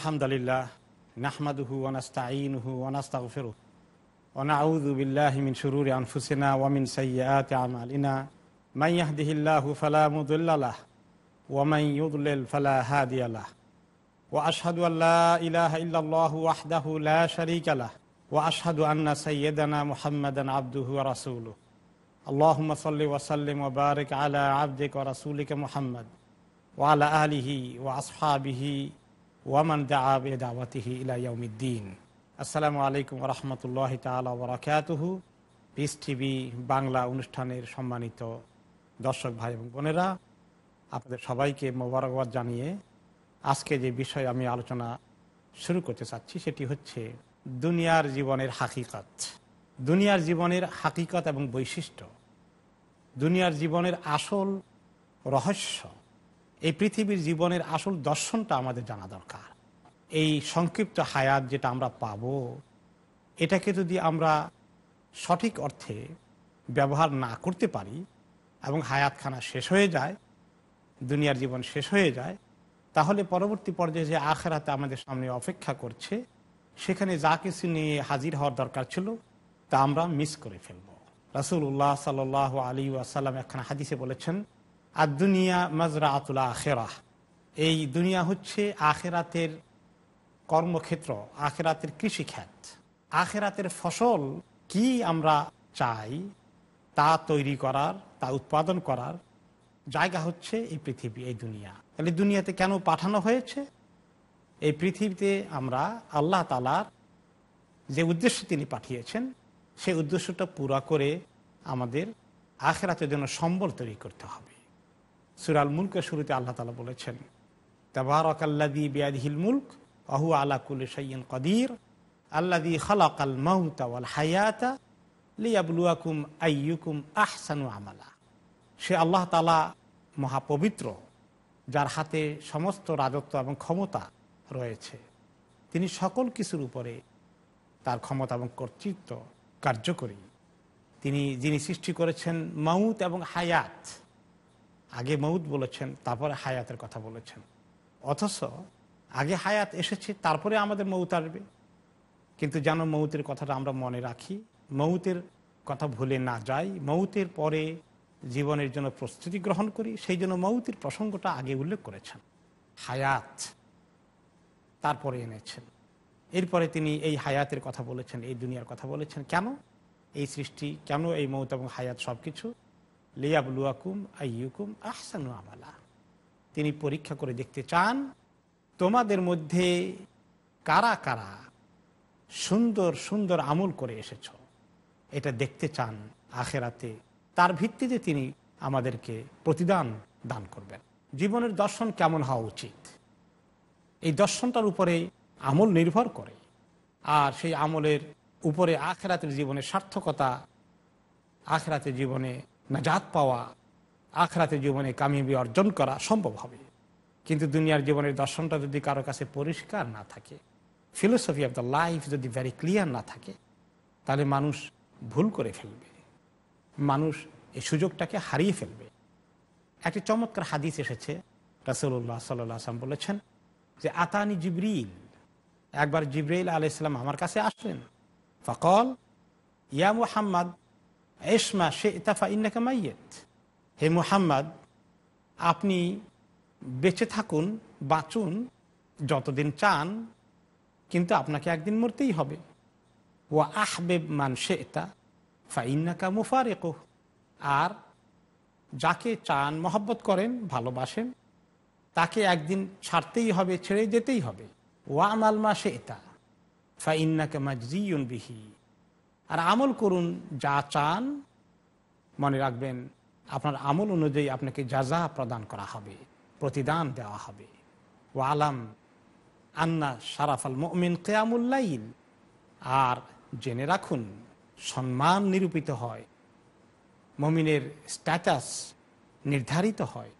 الحمد لله نحمده ونستعينه ونستغفره ونعوذ بالله من شرور أنفسنا ومن سيئات أعمالنا من يهده الله فلا مضل له ومن يضلل فلا هادي له وأشهد أن لا إله إلا الله وحده لا شريك له وأشهد أن سيدنا محمدا عبده ورسوله اللهم صل وسلم وبارك على عبدك ورسولك محمد وعلى آله وأصحابه ওয়ামান দা আবে দাওয়াতিহি আসসালামু আলাইকুম রহমতুল্লাহ তালা বরাকাতুহু পিস টিভি বাংলা অনুষ্ঠানের সম্মানিত দর্শক ভাই এবং বোনেরা আপনাদের সবাইকে মোবারকবাদ জানিয়ে আজকে যে বিষয়ে আমি আলোচনা শুরু করতে চাচ্ছি সেটি হচ্ছে দুনিয়ার জীবনের হাকিকত দুনিয়ার জীবনের হাকিকত এবং বৈশিষ্ট্য দুনিয়ার জীবনের আসল রহস্য এই পৃথিবীর জীবনের আসল দর্শনটা আমাদের জানা দরকার এই সংক্ষিপ্ত হায়াত যেটা আমরা পাব এটাকে যদি আমরা সঠিক অর্থে ব্যবহার না করতে পারি এবং হায়াতখানা শেষ হয়ে যায় দুনিয়ার জীবন শেষ হয়ে যায় তাহলে পরবর্তী পর্যায়ে যে আখেরাতে আমাদের সামনে অপেক্ষা করছে সেখানে যা কিছু নিয়ে হাজির হওয়ার দরকার ছিল তা আমরা মিস করে ফেলব রাসুল উল্লাহ সাল আলী আসাল্লাম একখানা হাদিসে বলেছেন আর দুনিয়া মাজরা আতুলা আখেরা এই দুনিয়া হচ্ছে আখেরাতের কর্মক্ষেত্র আখেরাতের কৃষিখ্যাত আখেরাতের ফসল কি আমরা চাই তা তৈরি করার তা উৎপাদন করার জায়গা হচ্ছে এই পৃথিবী এই দুনিয়া তাহলে দুনিয়াতে কেন পাঠানো হয়েছে এই পৃথিবীতে আমরা আল্লাহ তালার যে উদ্দেশ্য তিনি পাঠিয়েছেন সেই উদ্দেশ্যটা পুরা করে আমাদের আখেরাতের জন্য সম্বল তৈরি করতে হবে সুরাল মুলকের শুরুতে আল্লাহ তালা বলেছেন মুলক কদির আল সে আল্লাহ মহাপবিত্র যার হাতে সমস্ত রাজত্ব এবং ক্ষমতা রয়েছে তিনি সকল কিছুর উপরে তার ক্ষমতা এবং কর্তৃত্ব কার্যকরী তিনি যিনি সৃষ্টি করেছেন মাউত এবং হায়াত আগে মৌত বলেছেন তারপরে হায়াতের কথা বলেছেন অথচ আগে হায়াত এসেছে তারপরে আমাদের মৌত আসবে কিন্তু যেন মৌতের কথাটা আমরা মনে রাখি মৌতের কথা ভুলে না যাই মৌতের পরে জীবনের জন্য প্রস্তুতি গ্রহণ করি সেই জন্য মৌতির প্রসঙ্গটা আগে উল্লেখ করেছেন হায়াত তারপরে এনেছেন এরপরে তিনি এই হায়াতের কথা বলেছেন এই দুনিয়ার কথা বলেছেন কেন এই সৃষ্টি কেন এই মৌত এবং হায়াত সব কিছু লিয়াবলুয়াকুম আইয়ুকুম আহসানু আমালা তিনি পরীক্ষা করে দেখতে চান তোমাদের মধ্যে কারা কারা সুন্দর সুন্দর আমল করে এসেছ এটা দেখতে চান আখেরাতে তার ভিত্তিতে তিনি আমাদেরকে প্রতিদান দান করবেন জীবনের দর্শন কেমন হওয়া উচিত এই দর্শনটার উপরে আমল নির্ভর করে আর সেই আমলের উপরে আখেরাতের জীবনে সার্থকতা আখেরাতের জীবনে নাজাত পাওয়া আখরাতে জীবনে কামিয়াবি অর্জন করা সম্ভব হবে কিন্তু দুনিয়ার জীবনের দর্শনটা যদি কারো কাছে পরিষ্কার না থাকে ফিলোসফি অফ দ্য লাইফ যদি ভ্যারি ক্লিয়ার না থাকে তাহলে মানুষ ভুল করে ফেলবে মানুষ এই সুযোগটাকে হারিয়ে ফেলবে একটি চমৎকার হাদিস এসেছে রাসুল্লাহ সাল্লাহ আসলাম বলেছেন যে আতানি জিবরিল একবার জিবরিল আলাইসালাম আমার কাছে আসলেন ফকল ইয়া মুহাম্মদ এসমা সে তাফা ইন্নাকা মাইয়েত হে মুহাম্মদ আপনি বেঁচে থাকুন বাঁচুন যতদিন চান কিন্তু আপনাকে একদিন মরতেই হবে ও আহবেব মান সে এটা ফাইন্নাকা মুফারেকো আর যাকে চান মহব্বত করেন ভালোবাসেন তাকে একদিন ছাড়তেই হবে ছেড়ে যেতেই হবে ওয়া মালমা সে এটা ফাইন্নাকা মাজিউন বিহী আর আমল করুন যা চান মনে রাখবেন আপনার আমল অনুযায়ী আপনাকে যা যা প্রদান করা হবে প্রতিদান দেওয়া হবে ও আলাম আন্না সারাফাল মমিন কেয়ামুল্লাইল আর জেনে রাখুন সম্মান নিরূপিত হয় মমিনের স্ট্যাটাস নির্ধারিত হয়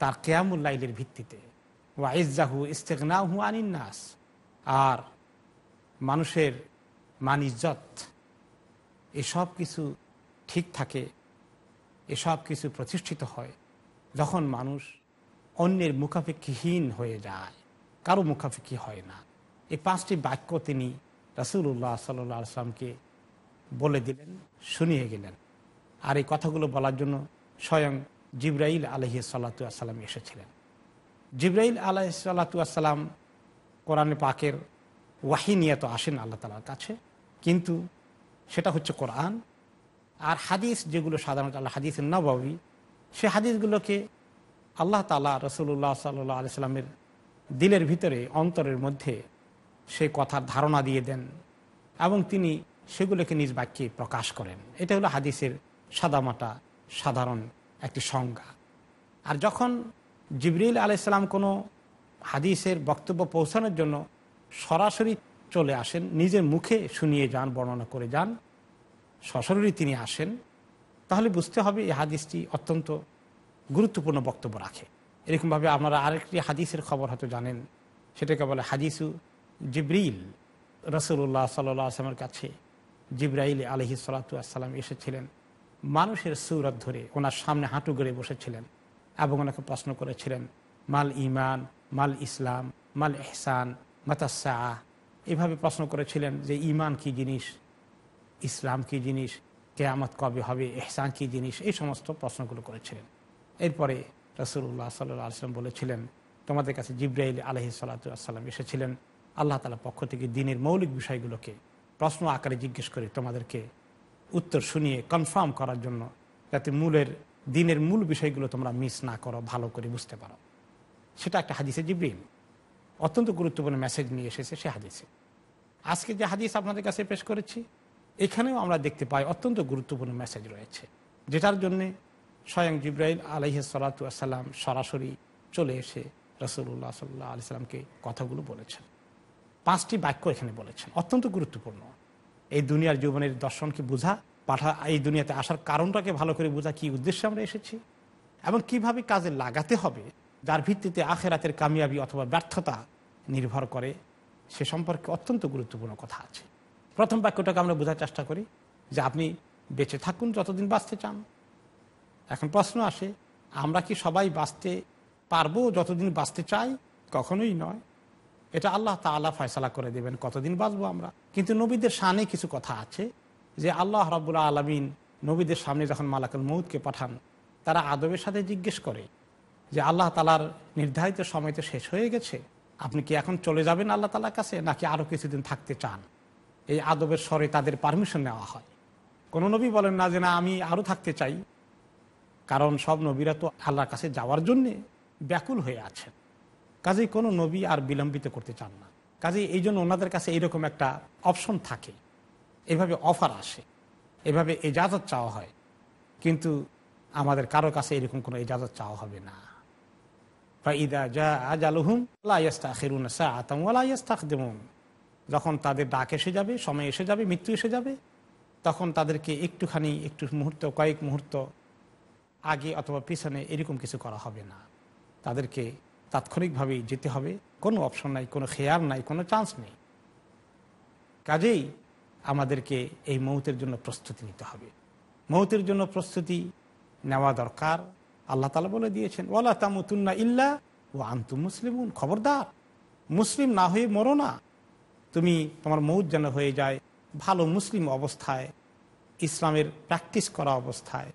তার কেয়ামুল্লাইলের ভিত্তিতে ওয়া ইজ্জাহু ইস্তেকনাহু আনিন্নাস আর মানুষের মানিজ্জত এসব কিছু ঠিক থাকে এসব কিছু প্রতিষ্ঠিত হয় যখন মানুষ অন্যের মুখাপেক্ষীহীন হয়ে যায় কারো মুখাপেক্ষী হয় না এই পাঁচটি বাক্য তিনি রাসুল্লাহ সাল্লামকে আসলামকে বলে দিলেন শুনিয়ে গেলেন আর এই কথাগুলো বলার জন্য স্বয়ং জিব্রাইল আলহি সাল্লাতু এসেছিলেন জিব্রাইল আলহ সাল্লাতু কোরআনে পাকের ওয়াহিনিয়া তো আসেন আল্লাহ তালার কাছে কিন্তু সেটা হচ্ছে কোরআন আর হাদিস যেগুলো সাধারণত আল্লাহ হাদিস নবাবি সে হাদিসগুলোকে আল্লাহ তালা রসুল্লাহ সাল্লাহ আলিয়াল্লামের দিলের ভিতরে অন্তরের মধ্যে সে কথার ধারণা দিয়ে দেন এবং তিনি সেগুলোকে নিজ বাক্যে প্রকাশ করেন এটা হলো হাদিসের সাদামাটা সাধারণ একটি সংজ্ঞা আর যখন জিবরিল আলাইসাল্লাম কোনো হাদিসের বক্তব্য পৌঁছানোর জন্য সরাসরি চলে আসেন নিজের মুখে শুনিয়ে যান বর্ণনা করে যান সশরীরই তিনি আসেন তাহলে বুঝতে হবে এই হাদিসটি অত্যন্ত গুরুত্বপূর্ণ বক্তব্য রাখে এরকমভাবে আপনারা আরেকটি হাদিসের খবর হয়তো জানেন সেটাকে বলে হাদিসু জিব্রিল রসুল্লাহ সাল্লাহ আসলামের কাছে জিব্রাইল আলহি সালাতু আসসালাম এসেছিলেন মানুষের সুরত ধরে ওনার সামনে হাঁটু গড়ে বসেছিলেন এবং ওনাকে প্রশ্ন করেছিলেন মাল ইমান মাল ইসলাম মাল এহসান মাতাসা এভাবে প্রশ্ন করেছিলেন যে ইমান কি জিনিস ইসলাম কি জিনিস কেয়ামত কবে হবে এহসান কি জিনিস এই সমস্ত প্রশ্নগুলো করেছিলেন এরপরে রসুল্লাহ সাল্লাহ আসলাম বলেছিলেন তোমাদের কাছে জিব্রাইল আলহি সাল্লাম এসেছিলেন আল্লাহ তালা পক্ষ থেকে দিনের মৌলিক বিষয়গুলোকে প্রশ্ন আকারে জিজ্ঞেস করে তোমাদেরকে উত্তর শুনিয়ে কনফার্ম করার জন্য যাতে মূলের দিনের মূল বিষয়গুলো তোমরা মিস না করো ভালো করে বুঝতে পারো সেটা একটা হাদিসে জিব্রাইল অত্যন্ত গুরুত্বপূর্ণ মেসেজ নিয়ে এসেছে সে হাদিসে আজকে যে হাদিস আপনাদের কাছে পেশ করেছি এখানেও আমরা দেখতে পাই অত্যন্ত গুরুত্বপূর্ণ মেসেজ রয়েছে যেটার জন্যে স্বয়ং জিব্রাহিম আলহ সালাতাম সরাসরি চলে এসে রসুল্লাহ সাল্লাহ আলি সাল্লামকে কথাগুলো বলেছেন পাঁচটি বাক্য এখানে বলেছেন অত্যন্ত গুরুত্বপূর্ণ এই দুনিয়ার জীবনের দর্শনকে বোঝা পাঠা এই দুনিয়াতে আসার কারণটাকে ভালো করে বোঝা কি উদ্দেশ্যে আমরা এসেছি এবং কিভাবে কাজে লাগাতে হবে যার ভিত্তিতে আখেরাতের কামিয়াবি অথবা ব্যর্থতা নির্ভর করে সে সম্পর্কে অত্যন্ত গুরুত্বপূর্ণ কথা আছে প্রথম বাক্যটাকে আমরা বোঝার চেষ্টা করি যে আপনি বেঁচে থাকুন যতদিন বাঁচতে চান এখন প্রশ্ন আসে আমরা কি সবাই বাঁচতে পারবো যতদিন বাঁচতে চাই কখনোই নয় এটা আল্লাহ তালা ফয়সলা করে দেবেন কতদিন বাঁচবো আমরা কিন্তু নবীদের সামনে কিছু কথা আছে যে আল্লাহ রাবুল্লাহ আলমিন নবীদের সামনে যখন মালাকুল মৌদকে পাঠান তারা আদবের সাথে জিজ্ঞেস করে যে আল্লাহ তালার নির্ধারিত সময় তো শেষ হয়ে গেছে আপনি কি এখন চলে যাবেন আল্লাহ তালার কাছে নাকি আরও কিছুদিন থাকতে চান এই আদবের স্বরে তাদের পারমিশন নেওয়া হয় কোনো নবী বলেন না যে না আমি আরও থাকতে চাই কারণ সব নবীরা তো আল্লাহর কাছে যাওয়ার জন্যে ব্যাকুল হয়ে আছেন কাজেই কোনো নবী আর বিলম্বিত করতে চান না কাজেই এই জন্য ওনাদের কাছে এইরকম একটা অপশন থাকে এভাবে অফার আসে এভাবে এজাজত চাওয়া হয় কিন্তু আমাদের কারো কাছে এরকম কোনো এজাজত চাওয়া হবে না ওয়া যখন তাদের ডাক এসে যাবে সময় এসে যাবে মৃত্যু এসে যাবে তখন তাদেরকে একটুখানি একটু মুহূর্ত কয়েক মুহূর্ত আগে অথবা পিছনে এরকম কিছু করা হবে না তাদেরকে তাৎক্ষণিকভাবেই যেতে হবে কোনো অপশন নাই কোনো খেয়ার নাই কোনো চান্স নেই কাজেই আমাদেরকে এই মৌতের জন্য প্রস্তুতি নিতে হবে মৌতের জন্য প্রস্তুতি নেওয়া দরকার আল্লাহ তালা বলে দিয়েছেন ওয়ালা তামুতুন্না ইল্লা ও আন্তু মুসলিম খবরদার মুসলিম না হয়ে মরো না তুমি তোমার মৌত যেন হয়ে যায় ভালো মুসলিম অবস্থায় ইসলামের প্র্যাকটিস করা অবস্থায়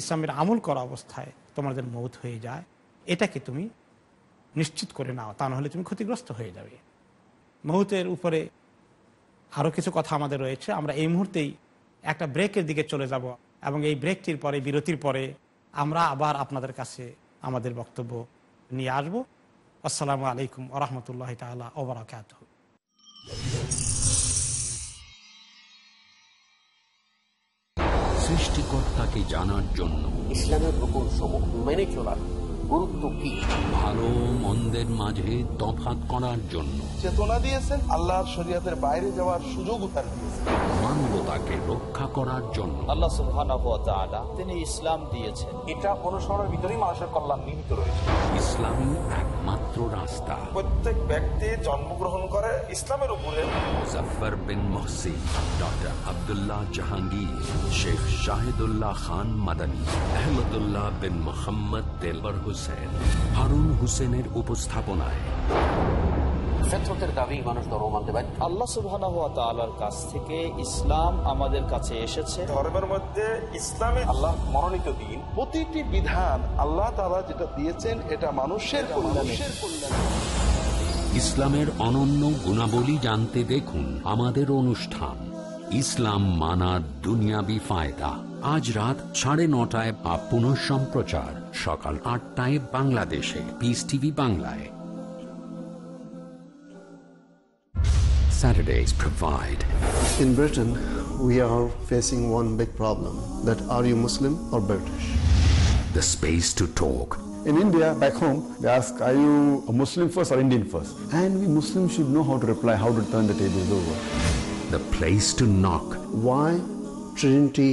ইসলামের আমল করা অবস্থায় তোমাদের মৌত হয়ে যায় এটাকে তুমি নিশ্চিত করে নাও তা নাহলে তুমি ক্ষতিগ্রস্ত হয়ে যাবে মৌতের উপরে আরও কিছু কথা আমাদের রয়েছে আমরা এই মুহূর্তেই একটা ব্রেকের দিকে চলে যাব এবং এই ব্রেকটির পরে বিরতির পরে আমরা আবার আপনাদের কাছে আমাদের বক্তব্য নিয়ে আসবো আসসালামু আলাইকুম আহমতুল্লাহ তালা ওবরাকাত সৃষ্টিকর্তাকে জানার জন্য ইসলামের রকম মেনে চলার গুরুত্ব কি ভালো মুসলিমদের মাঝে তফাত করার জন্য চেতনা দিয়েছেন আল্লাহর শরীয়তের বাইরে যাওয়ার সুযোগ তার মানবতাকে রক্ষা করার জন্য আল্লাহ সুবহানাহু ওয়া তাআলা তিনি ইসলাম দিয়েছেন এটা অনুসরণের ভিতরেই মানুষের কল্যাণ নিহিত রয়েছে ইসলামই একমাত্র রাস্তা প্রত্যেক ব্যক্তি জন্মগ্রহণ করে ইসলামের উপরে মুজাফফর বিন মুহসিন ডক্টর আব্দুল্লাহ জাহাঙ্গীর শেখ শাহিদুল্লাহ খান মাদানী আহমদুল্লাহ বিন মোহাম্মদ তেলবর হোসেন হারুন হোসেনের উপস্থিত স্থাপনায় মানুষ ধর্ম মানতে পারে আল্লাহ কাছ থেকে ইসলাম আমাদের কাছে এসেছে ধর্মের মধ্যে আল্লাহ মনোনীত দিন প্রতিটি বিধান আল্লাহ যেটা দিয়েছেন এটা মানুষের ইসলামের অনন্য গুণাবলী জানতে দেখুন আমাদের অনুষ্ঠান ইসলাম মানার দুনিয়াবি ফায়দা আজ রাত সাড়ে নটায় বা পুনঃ সম্প্রচার সকাল আটটায় বাংলাদেশে পিস টিভি বাংলায় Saturdays provide. In Britain, we are facing one big problem. That are you Muslim or British? The space to talk. In India, back home, they ask, are you a Muslim first or Indian first? And we Muslims should know how to reply, how to turn the tables over. The place to knock. Why Trinity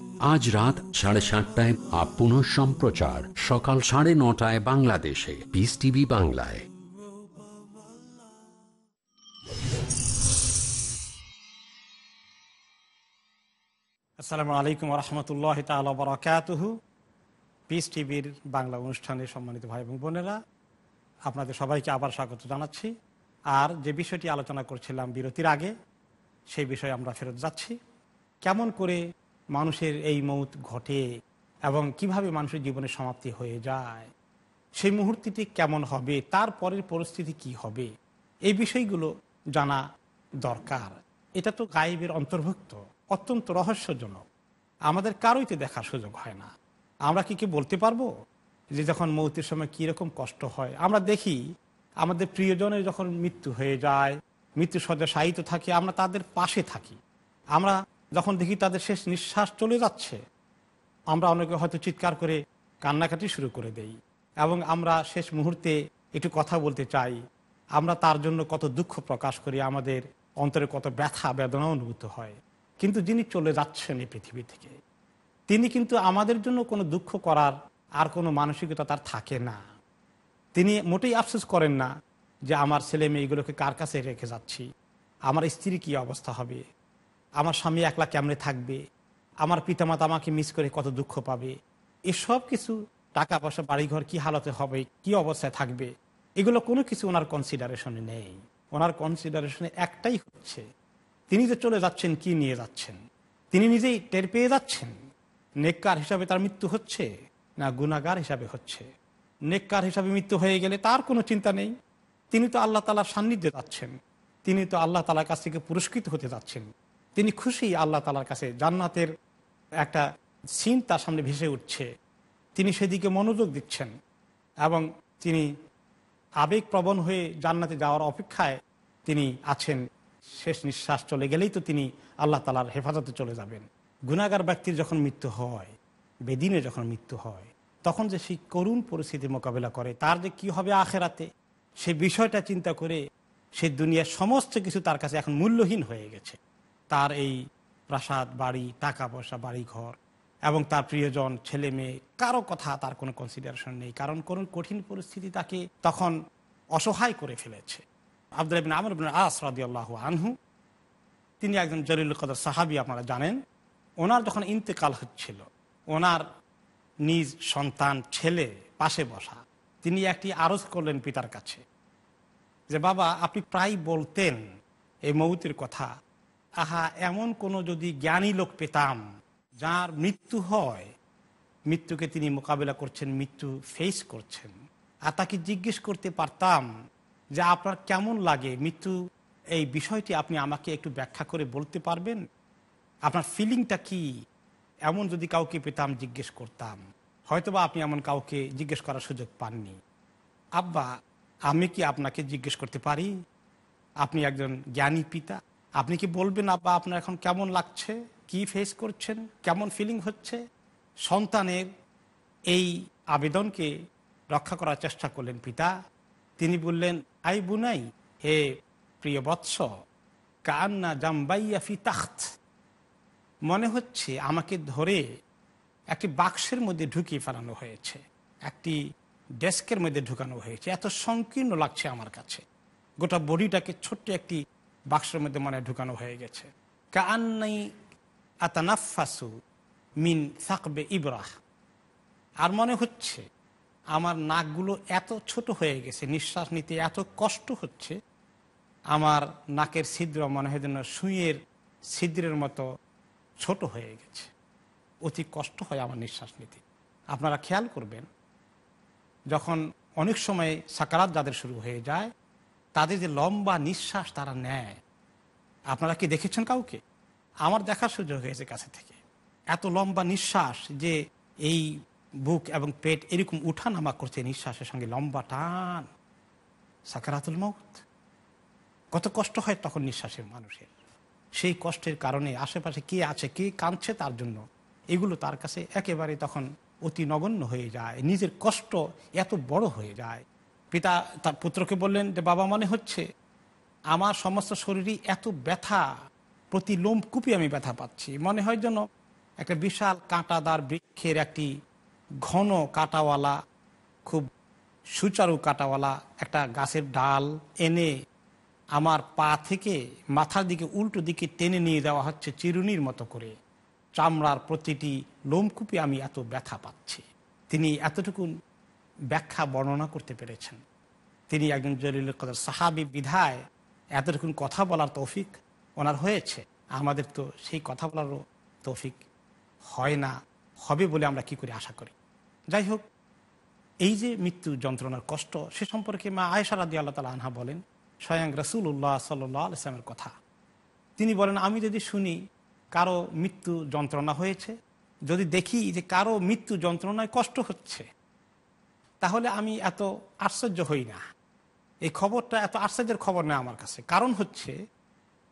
আজ রাত সাড়ে সাতটায় আপন সম্প্রচার সকাল সাড়ে নটায় বাংলাদেশে পিস টিভি বাংলায় আসসালামু আলাইকুম রহমতুল্লাহ তালা পিস টিভির বাংলা অনুষ্ঠানে সম্মানিত ভাই এবং বোনেরা আপনাদের সবাইকে আবার স্বাগত জানাচ্ছি আর যে বিষয়টি আলোচনা করছিলাম বিরতির আগে সেই বিষয়ে আমরা ফেরত যাচ্ছি কেমন করে মানুষের এই মৌত ঘটে এবং কিভাবে মানুষের জীবনে সমাপ্তি হয়ে যায় সেই মুহূর্তটি কেমন হবে তার পরের পরিস্থিতি কি হবে এই বিষয়গুলো জানা দরকার এটা তো গায়েবের অন্তর্ভুক্ত অত্যন্ত রহস্যজনক আমাদের কারোই তো দেখার সুযোগ হয় না আমরা কি কি বলতে পারবো যে যখন মৌতির সময় কীরকম কষ্ট হয় আমরা দেখি আমাদের প্রিয়জনের যখন মৃত্যু হয়ে যায় মৃত্যু সজ্জা সাহিত্য থাকে আমরা তাদের পাশে থাকি আমরা যখন দেখি তাদের শেষ নিঃশ্বাস চলে যাচ্ছে আমরা অনেকে হয়তো চিৎকার করে কান্নাকাটি শুরু করে দেই এবং আমরা শেষ মুহূর্তে একটু কথা বলতে চাই আমরা তার জন্য কত দুঃখ প্রকাশ করি আমাদের অন্তরে কত ব্যথা বেদনা অনুভূত হয় কিন্তু যিনি চলে যাচ্ছেন এই পৃথিবী থেকে তিনি কিন্তু আমাদের জন্য কোনো দুঃখ করার আর কোনো মানসিকতা তার থাকে না তিনি মোটেই আফসোস করেন না যে আমার ছেলে মেয়েগুলোকে কার কাছে রেখে যাচ্ছি আমার স্ত্রী কি অবস্থা হবে আমার স্বামী একলা কেমনে থাকবে আমার পিতামাতা আমাকে মিস করে কত দুঃখ পাবে এসব কিছু টাকা পয়সা বাড়িঘর কি হালতে হবে কি অবস্থায় থাকবে এগুলো কোনো কিছু ওনার কনসিডারেশনে নেই ওনার কনসিডারেশনে একটাই হচ্ছে তিনি যে চলে যাচ্ছেন কি নিয়ে যাচ্ছেন তিনি নিজেই টের পেয়ে যাচ্ছেন নেককার হিসাবে তার মৃত্যু হচ্ছে না গুণাগার হিসাবে হচ্ছে নেককার হিসাবে মৃত্যু হয়ে গেলে তার কোনো চিন্তা নেই তিনি তো আল্লাহ তালার সান্নিধ্যে যাচ্ছেন তিনি তো আল্লাহ তালার কাছ থেকে পুরস্কৃত হতে যাচ্ছেন তিনি খুশি আল্লাহ তালার কাছে জান্নাতের একটা সিন তার সামনে ভেসে উঠছে তিনি সেদিকে মনোযোগ দিচ্ছেন এবং তিনি আবেগ প্রবণ হয়ে জান্নাতে যাওয়ার অপেক্ষায় তিনি আছেন শেষ নিঃশ্বাস চলে গেলেই তো তিনি আল্লাহ তালার হেফাজতে চলে যাবেন গুণাগার ব্যক্তির যখন মৃত্যু হয় বেদিনে যখন মৃত্যু হয় তখন যে সেই করুণ পরিস্থিতি মোকাবেলা করে তার যে কি হবে আখেরাতে সে বিষয়টা চিন্তা করে সে দুনিয়ার সমস্ত কিছু তার কাছে এখন মূল্যহীন হয়ে গেছে তার এই প্রাসাদ বাড়ি টাকা পয়সা বাড়ি ঘর এবং তার প্রিয়জন ছেলে মেয়ে কারো কথা তার কোনো কনসিডারেশন নেই কারণ কোন কঠিন পরিস্থিতি তাকে তখন অসহায় করে ফেলেছে আব্দুল আমর বিন আস রাদিয়াল্লাহ আনহু তিনি একজন জলিল কদর সাহাবি আপনারা জানেন ওনার যখন ইন্তেকাল হচ্ছিল ওনার নিজ সন্তান ছেলে পাশে বসা তিনি একটি আরজ করলেন পিতার কাছে যে বাবা আপনি প্রায় বলতেন এই মৌতির কথা আহা এমন কোনো যদি জ্ঞানী লোক পেতাম যার মৃত্যু হয় মৃত্যুকে তিনি মোকাবেলা করছেন মৃত্যু ফেস করছেন আর তাকে জিজ্ঞেস করতে পারতাম যে আপনার কেমন লাগে মৃত্যু এই বিষয়টি আপনি আমাকে একটু ব্যাখ্যা করে বলতে পারবেন আপনার ফিলিংটা কি এমন যদি কাউকে পেতাম জিজ্ঞেস করতাম হয়তোবা আপনি এমন কাউকে জিজ্ঞেস করার সুযোগ পাননি আব্বা আমি কি আপনাকে জিজ্ঞেস করতে পারি আপনি একজন জ্ঞানী পিতা আপনি কি বলবেন বা আপনার এখন কেমন লাগছে কি ফেস করছেন কেমন ফিলিং হচ্ছে সন্তানের এই আবেদনকে রক্ষা করার চেষ্টা করলেন পিতা তিনি বললেন আই বুনাই হে প্রিয় বৎস কান্না জাম্বাইয়া ফি তাখত মনে হচ্ছে আমাকে ধরে একটি বাক্সের মধ্যে ঢুকিয়ে ফেলানো হয়েছে একটি ডেস্কের মধ্যে ঢুকানো হয়েছে এত সংকীর্ণ লাগছে আমার কাছে গোটা বডিটাকে ছোট্ট একটি বাক্সের মধ্যে মনে ঢুকানো হয়ে গেছে কান্নাই আতানাফাসু মিন সাকবে ইবরাহ আর মনে হচ্ছে আমার নাকগুলো এত ছোট হয়ে গেছে নিঃশ্বাস নিতে এত কষ্ট হচ্ছে আমার নাকের ছিদ্র মনে হয় যেন সুঁয়ের ছিদ্রের মতো ছোট হয়ে গেছে অতি কষ্ট হয় আমার নিঃশ্বাস নিতে আপনারা খেয়াল করবেন যখন অনেক সময় সাকারাত যাদের শুরু হয়ে যায় তাদের যে লম্বা নিঃশ্বাস তারা নেয় আপনারা কি দেখেছেন কাউকে আমার দেখার সুযোগ হয়েছে কাছে থেকে এত লম্বা নিঃশ্বাস যে এই বুক এবং পেট এরকম আমার করছে নিঃশ্বাসের সঙ্গে লম্বা টান সাকারাতুল মৌত কত কষ্ট হয় তখন নিঃশ্বাসের মানুষের সেই কষ্টের কারণে আশেপাশে কে আছে কে কাঁদছে তার জন্য এগুলো তার কাছে একেবারে তখন অতি নগণ্য হয়ে যায় নিজের কষ্ট এত বড় হয়ে যায় পিতা তার পুত্রকে বললেন যে বাবা মনে হচ্ছে আমার সমস্ত শরীরই এত ব্যথা প্রতি লোমকুপি আমি ব্যথা পাচ্ছি মনে হয় যেন একটা বিশাল কাঁটাদার বৃক্ষের একটি ঘন কাঁটাওয়ালা খুব সুচারু কাঁটাওয়ালা একটা গাছের ডাল এনে আমার পা থেকে মাথার দিকে উল্টো দিকে টেনে নিয়ে দেওয়া হচ্ছে চিরুনির মতো করে চামড়ার প্রতিটি লোমকুপি আমি এত ব্যথা পাচ্ছি তিনি এতটুকু ব্যাখ্যা বর্ণনা করতে পেরেছেন তিনি একজন জলিল কদর সাহাবি বিধায় এতটুকুন কথা বলার তৌফিক ওনার হয়েছে আমাদের তো সেই কথা বলারও তৌফিক হয় না হবে বলে আমরা কি করে আশা করি যাই হোক এই যে মৃত্যু যন্ত্রণার কষ্ট সে সম্পর্কে মা আয়সা রাদি আল্লাহ তালা আনহা বলেন স্বয়ং রসুল্লাহ সাল্লাহ ইসলামের কথা তিনি বলেন আমি যদি শুনি কারো মৃত্যু যন্ত্রণা হয়েছে যদি দেখি যে কারো মৃত্যু যন্ত্রণায় কষ্ট হচ্ছে তাহলে আমি এত আশ্চর্য হই না এই খবরটা এত আশ্চর্যের খবর না আমার কাছে কারণ হচ্ছে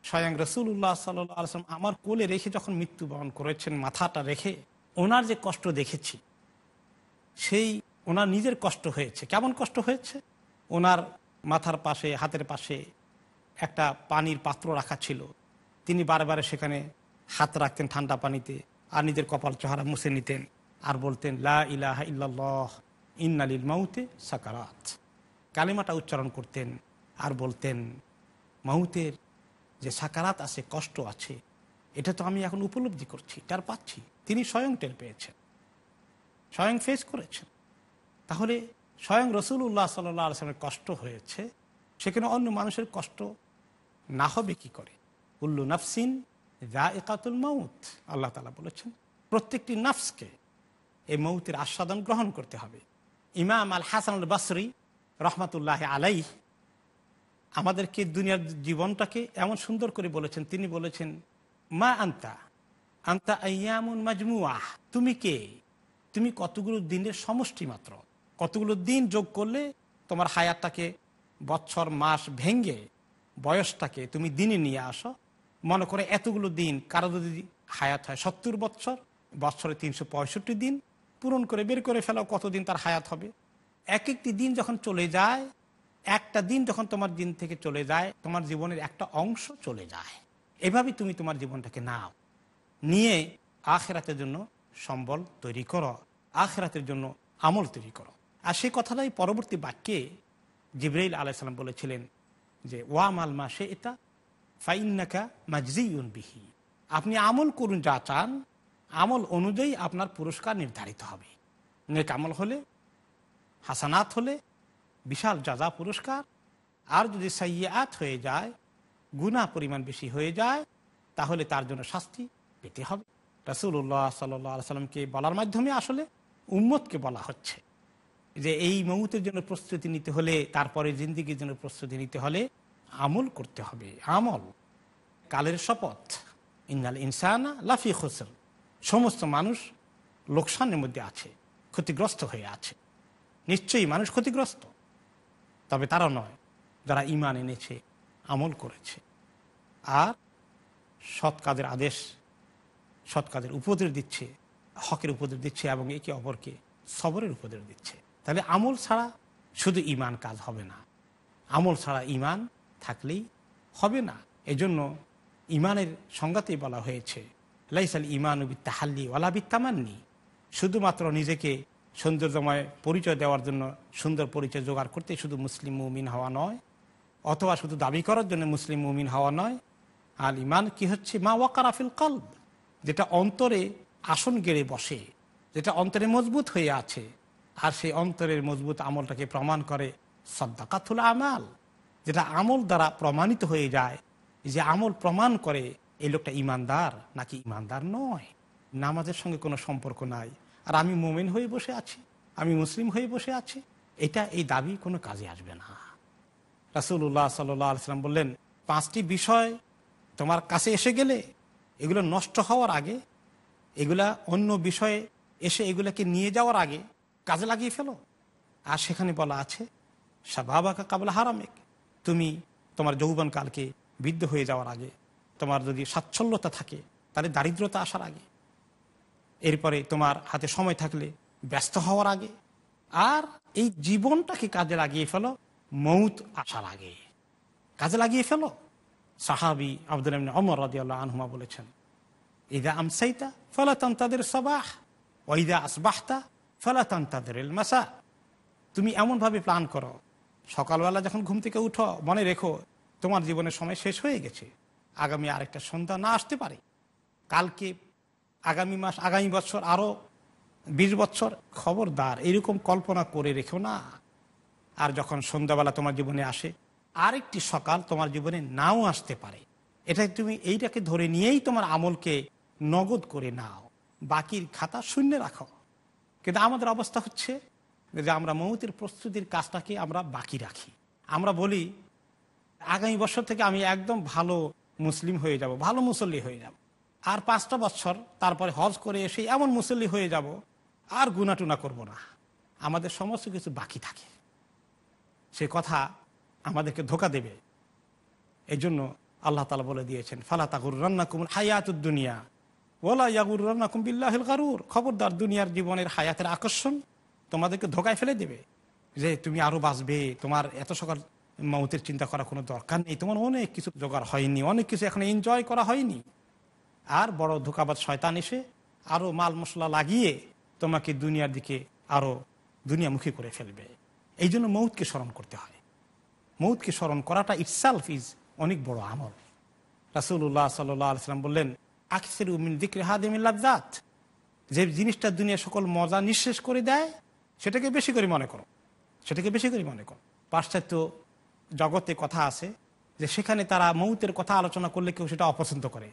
স্বয়ং রসুল্লাহ সাল্লাম আমার কোলে রেখে যখন মৃত্যুবরণ করেছেন মাথাটা রেখে ওনার যে কষ্ট দেখেছি সেই ওনার নিজের কষ্ট হয়েছে কেমন কষ্ট হয়েছে ওনার মাথার পাশে হাতের পাশে একটা পানির পাত্র রাখা ছিল তিনি বারে সেখানে হাত রাখতেন ঠান্ডা পানিতে আর নিজের কপাল চহারা মুছে নিতেন আর বলতেন লা ইলাহা ইল্লাল্লাহ ইন্নালিল মাউতে সাকারাত কালিমাটা উচ্চারণ করতেন আর বলতেন মাউতের যে সাকারাত আছে কষ্ট আছে এটা তো আমি এখন উপলব্ধি করছি তার পাচ্ছি তিনি স্বয়ং টের পেয়েছেন স্বয়ং ফেস করেছেন তাহলে স্বয়ং রসুল্লাহ সাল্লাহ আসলামের কষ্ট হয়েছে সেখানে অন্য মানুষের কষ্ট না হবে কি করে উল্লু নাফসিন দা একাতুল মাউত আল্লাহ তালা বলেছেন প্রত্যেকটি নাফসকে এই মৌতের আস্বাদন গ্রহণ করতে হবে ইমাম আল হাসানুল বাসরি রহমতুল্লাহ আলাই আমাদেরকে দুনিয়ার জীবনটাকে এমন সুন্দর করে বলেছেন তিনি বলেছেন মা আন্তা আন্তা ইয়ামুন মাজমুয়াহ তুমি কে তুমি কতগুলো দিনের সমষ্টি মাত্র কতগুলো দিন যোগ করলে তোমার হায়াতটাকে বছর মাস ভেঙ্গে বয়সটাকে তুমি দিনে নিয়ে আসো মনে করে এতগুলো দিন কারো যদি হায়াত হয় সত্তর বছর বছরে তিনশো দিন পূরণ করে বের করে ফেলাও কতদিন তার হায়াত হবে এক একটি দিন যখন চলে যায় একটা দিন যখন তোমার দিন থেকে চলে যায় তোমার জীবনের একটা অংশ চলে যায় এভাবে তুমি তোমার জীবনটাকে নাও নিয়ে আখেরাতের জন্য সম্বল তৈরি করো আখেরাতের জন্য আমল তৈরি করো আর সেই কথাটাই পরবর্তী বাক্যে জিব্রাইল আলাইসাল্লাম বলেছিলেন যে ওয়া মাল মাসে এটা ফাইন্নাকা মাজরিউন বিহি আপনি আমল করুন যা চান আমল অনুযায়ী আপনার পুরস্কার নির্ধারিত হবে নেক আমল হলে হাসানাত হলে বিশাল যাজা পুরস্কার আর যদি সাইয়াত হয়ে যায় গুণা পরিমাণ বেশি হয়ে যায় তাহলে তার জন্য শাস্তি পেতে হবে রসুল্লাহ সাল্লা সাল্লামকে বলার মাধ্যমে আসলে উম্মতকে বলা হচ্ছে যে এই মৌতের জন্য প্রস্তুতি নিতে হলে তারপরে জিন্দিগির জন্য প্রস্তুতি নিতে হলে আমল করতে হবে আমল কালের শপথ ইন্দাল ইনসানা লাফি খোসল সমস্ত মানুষ লোকসানের মধ্যে আছে ক্ষতিগ্রস্ত হয়ে আছে নিশ্চয়ই মানুষ ক্ষতিগ্রস্ত তবে তারা নয় যারা ইমান এনেছে আমল করেছে আর সৎ কাজের আদেশ সৎ কাজের উপদেশ দিচ্ছে হকের উপদেশ দিচ্ছে এবং একে অপরকে সবরের উপদেশ দিচ্ছে তাহলে আমল ছাড়া শুধু ইমান কাজ হবে না আমল ছাড়া ইমান থাকলেই হবে না এজন্য ইমানের সংজ্ঞাতেই বলা হয়েছে লাইসাল ইমান বিত্তাহাল্লি ওলা বিত্তামাননি শুধুমাত্র নিজেকে সৌন্দর্যময় পরিচয় দেওয়ার জন্য সুন্দর পরিচয় জোগাড় করতে শুধু মুসলিম মুমিন হওয়া নয় অথবা শুধু দাবি করার জন্য মুসলিম মুমিন হওয়া নয় আল ইমান কি হচ্ছে মা ওয়াকার আফিল কল যেটা অন্তরে আসন গেড়ে বসে যেটা অন্তরে মজবুত হয়ে আছে আর সেই অন্তরের মজবুত আমলটাকে প্রমাণ করে সদ্দাকাতুল আমাল যেটা আমল দ্বারা প্রমাণিত হয়ে যায় যে আমল প্রমাণ করে এই লোকটা ইমানদার নাকি ইমানদার নয় নামাজের সঙ্গে কোনো সম্পর্ক নাই আর আমি মোমেন হয়ে বসে আছি আমি মুসলিম হয়ে বসে আছি এটা এই দাবি কোনো কাজে আসবে না রাসুল্লাহ সাল্লাম বললেন পাঁচটি বিষয় তোমার কাছে এসে গেলে এগুলো নষ্ট হওয়ার আগে এগুলা অন্য বিষয়ে এসে এগুলাকে নিয়ে যাওয়ার আগে কাজে লাগিয়ে ফেলো আর সেখানে বলা আছে সাবাবাকা কাবলা হারামেক তুমি তোমার যৌবন কালকে বৃদ্ধ হয়ে যাওয়ার আগে তোমার যদি স্বাচ্ছল্যতা থাকে তাহলে দারিদ্রতা আসার আগে এরপরে তোমার হাতে সময় থাকলে ব্যস্ত হওয়ার আগে আর এই জীবনটাকে কাজে লাগিয়ে ফেলো মৌত আসার আগে কাজে লাগিয়ে ফেলো সাহাবি আব্দুল অমর রাজিউল্লাহ আনহুমা বলেছেন ইদা আমসাইতা ফলাতন তাদের সবাহ ওইদা আসবাহতা ফলাতন তাদের মাসা তুমি এমনভাবে প্ল্যান করো সকালবেলা যখন ঘুম থেকে উঠো মনে রেখো তোমার জীবনের সময় শেষ হয়ে গেছে আগামী আরেকটা সন্তান না আসতে পারে কালকে আগামী মাস আগামী বছর আরও বিশ বছর খবরদার এরকম কল্পনা করে রেখো না আর যখন সন্ধ্যাবেলা তোমার জীবনে আসে আরেকটি সকাল তোমার জীবনে নাও আসতে পারে এটা তুমি এইটাকে ধরে নিয়েই তোমার আমলকে নগদ করে নাও বাকির খাতা শূন্য রাখো কিন্তু আমাদের অবস্থা হচ্ছে যে আমরা মৌতের প্রস্তুতির কাজটাকে আমরা বাকি রাখি আমরা বলি আগামী বছর থেকে আমি একদম ভালো মুসলিম হয়ে যাব ভালো মুসল্লি হয়ে যাব আর পাঁচটা বছর তারপরে হজ করে এসে এমন মুসল্লি হয়ে যাব আর গুনাটুনা করব না আমাদের সমস্ত কিছু বাকি থাকে সে কথা আমাদেরকে ধোকা দেবে এই জন্য আল্লাহ তালা বলে দিয়েছেন ফালা তাগুর রান্না কুমুর দুনিয়া ওলা ইয়াগুর রান্না কুম্বিল্লাহিল কারুর খবরদার দুনিয়ার জীবনের হায়াতের আকর্ষণ তোমাদেরকে ধোকায় ফেলে দেবে যে তুমি আরও বাঁচবে তোমার এত সকাল মমতের চিন্তা করার কোনো দরকার নেই তোমার অনেক কিছু জোগাড় হয়নি অনেক কিছু এখন এনজয় করা হয়নি আর বড় ধোকাবাদ শয়তান এসে আরও মাল মশলা লাগিয়ে তোমাকে দুনিয়ার দিকে আরও দুনিয়ামুখী করে ফেলবে এই জন্য মৌতকে স্মরণ করতে হয় মৌতকে স্মরণ করাটা ইটসেলফ ইজ অনেক বড় আমল রাসুল্লাহ সাল্লাম বললেন আখিসের উমিন দিকে হাদিমিল্লাবদাত যে জিনিসটা দুনিয়া সকল মজা নিঃশেষ করে দেয় সেটাকে বেশি করে মনে করো সেটাকে বেশি করে মনে করো পাশ্চাত্য জগতে কথা আছে যে সেখানে তারা মৌতের কথা আলোচনা করলে কেউ সেটা অপছন্দ করে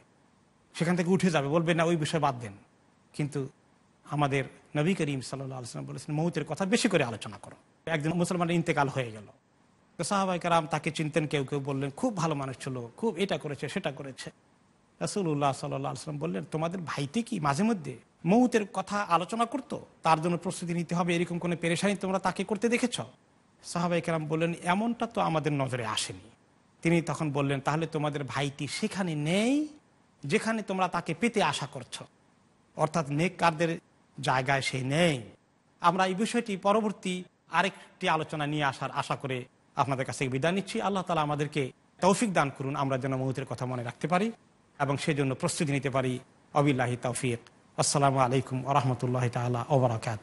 সেখান থেকে উঠে যাবে বলবে না ওই বিষয়ে বাদ দেন কিন্তু আমাদের নবী করিম সাল্লাম বলেছেন মৌতের কথা বেশি করে আলোচনা করো একজন মুসলমানের ইন্তেকাল হয়ে গেল তো সাহাবাই কারাম তাকে চিনতেন কেউ কেউ বললেন খুব ভালো মানুষ ছিল খুব এটা করেছে সেটা করেছে রাসুল্লাহ সাল্লাহ আলসালাম বললেন তোমাদের ভাইটি কি মাঝে মধ্যে মৌতের কথা আলোচনা করতো তার জন্য প্রস্তুতি নিতে হবে এরকম কোনো পেরেশানি তোমরা তাকে করতে দেখেছ সাহাবাই কালাম বললেন এমনটা তো আমাদের নজরে আসেনি তিনি তখন বললেন তাহলে তোমাদের ভাইটি সেখানে নেই যেখানে তোমরা তাকে পেতে আশা করছো অর্থাৎ নেককারদের জায়গায় সেই নেই আমরা এই বিষয়টি পরবর্তী আরেকটি আলোচনা নিয়ে আসার আশা করে আপনাদের কাছে বিদায় নিচ্ছি আল্লাহ তালা আমাদেরকে তৌফিক দান করুন আমরা যেন মহুতের কথা মনে রাখতে পারি এবং সেজন্য প্রস্তুতি নিতে পারি অবিল্লাহি তৌফিক আসসালামু আলাইকুম আ রহমতুল্লাহ তালা ওবরাকাত